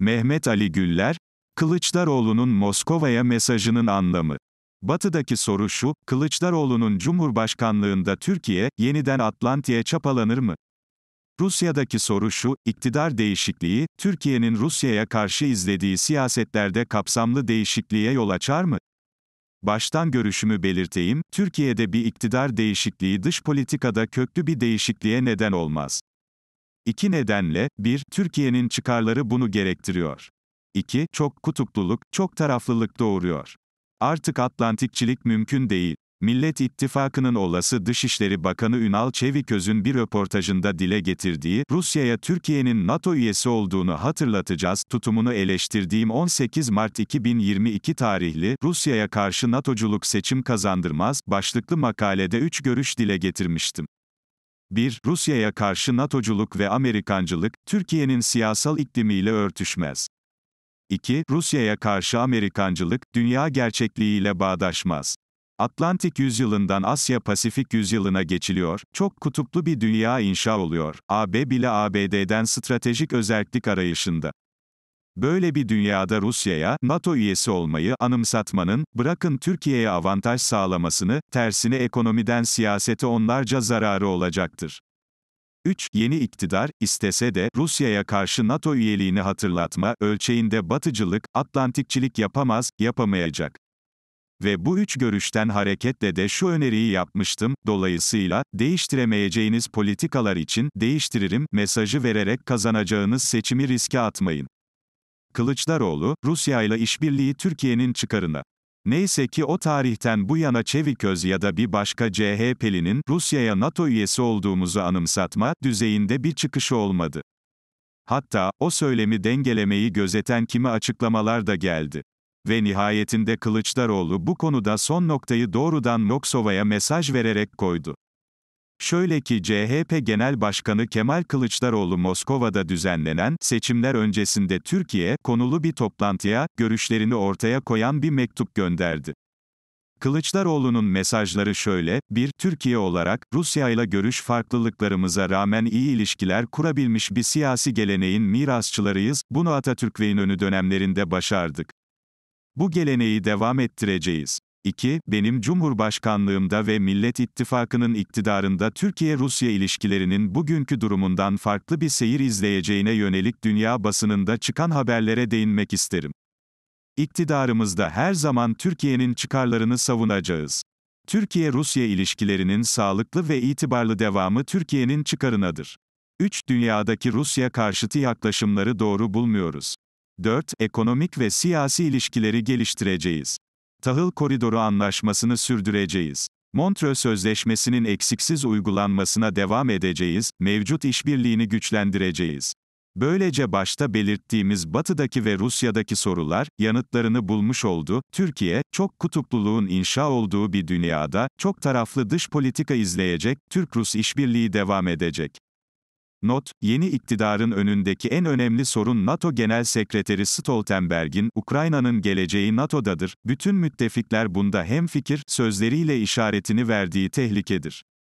Mehmet Ali Güller, Kılıçdaroğlu'nun Moskova'ya mesajının anlamı. Batı'daki soru şu, Kılıçdaroğlu'nun Cumhurbaşkanlığında Türkiye, yeniden Atlantik'e çapalanır mı? Rusya'daki soru şu, iktidar değişikliği, Türkiye'nin Rusya'ya karşı izlediği siyasetlerde kapsamlı değişikliğe yol açar mı? Baştan görüşümü belirteyim, Türkiye'de bir iktidar değişikliği dış politikada köklü bir değişikliğe neden olmaz. İki nedenle, bir, Türkiye'nin çıkarları bunu gerektiriyor. İki, Çok kutupluluk, çok taraflılık doğuruyor. Artık Atlantikçilik mümkün değil. Millet İttifakı'nın olası Dışişleri Bakanı Ünal Çeviköz'ün bir röportajında dile getirdiği, Rusya'ya Türkiye'nin NATO üyesi olduğunu hatırlatacağız, tutumunu eleştirdiğim 18 Mart 2022 tarihli, Rusya'ya karşı NATO'culuk seçim kazandırmaz, başlıklı makalede üç görüş dile getirmiştim. 1. Rusya'ya karşı NATO'culuk ve Amerikancılık, Türkiye'nin siyasal iklimiyle örtüşmez. 2. Rusya'ya karşı Amerikancılık, dünya gerçekliğiyle bağdaşmaz. Atlantik yüzyılından Asya-Pasifik yüzyılına geçiliyor, çok kutuplu bir dünya inşa oluyor, AB bile ABD'den stratejik özellik arayışında. Böyle bir dünyada Rusya'ya, NATO üyesi olmayı anımsatmanın, bırakın Türkiye'ye avantaj sağlamasını, tersini ekonomiden siyasete onlarca zararı olacaktır. 3. Yeni iktidar, istese de, Rusya'ya karşı NATO üyeliğini hatırlatma, ölçeğinde batıcılık, atlantikçilik yapamaz, yapamayacak. Ve bu üç görüşten hareketle de şu öneriyi yapmıştım, dolayısıyla, değiştiremeyeceğiniz politikalar için, değiştiririm, mesajı vererek kazanacağınız seçimi riske atmayın. Kılıçdaroğlu, Rusya ile işbirliği Türkiye'nin çıkarına. Neyse ki o tarihten bu yana Çeviköz ya da bir başka CHP'linin Rusya'ya NATO üyesi olduğumuzu anımsatma düzeyinde bir çıkışı olmadı. Hatta o söylemi dengelemeyi gözeten kimi açıklamalar da geldi. Ve nihayetinde Kılıçdaroğlu bu konuda son noktayı doğrudan Noksova'ya mesaj vererek koydu. Şöyle ki CHP Genel Başkanı Kemal Kılıçdaroğlu Moskova'da düzenlenen seçimler öncesinde Türkiye konulu bir toplantıya görüşlerini ortaya koyan bir mektup gönderdi. Kılıçdaroğlu'nun mesajları şöyle, 1. Türkiye olarak, Rusya ile görüş farklılıklarımıza rağmen iyi ilişkiler kurabilmiş bir siyasi geleneğin mirasçılarıyız, bunu Atatürk ve İnönü dönemlerinde başardık. Bu geleneği devam ettireceğiz. 2. Benim Cumhurbaşkanlığımda ve Millet İttifakı'nın iktidarında Türkiye-Rusya ilişkilerinin bugünkü durumundan farklı bir seyir izleyeceğine yönelik dünya basınında çıkan haberlere değinmek isterim. İktidarımızda her zaman Türkiye'nin çıkarlarını savunacağız. Türkiye-Rusya ilişkilerinin sağlıklı ve itibarlı devamı Türkiye'nin çıkarınadır. 3. Dünyadaki Rusya karşıtı yaklaşımları doğru bulmuyoruz. 4. Ekonomik ve siyasi ilişkileri geliştireceğiz tahıl koridoru anlaşmasını sürdüreceğiz. Montreux Sözleşmesi'nin eksiksiz uygulanmasına devam edeceğiz, mevcut işbirliğini güçlendireceğiz. Böylece başta belirttiğimiz Batı'daki ve Rusya'daki sorular yanıtlarını bulmuş oldu. Türkiye, çok kutupluluğun inşa olduğu bir dünyada çok taraflı dış politika izleyecek, Türk-Rus işbirliği devam edecek. Not, yeni iktidarın önündeki en önemli sorun NATO Genel Sekreteri Stoltenberg'in, Ukrayna'nın geleceği NATO'dadır, bütün müttefikler bunda hemfikir, sözleriyle işaretini verdiği tehlikedir.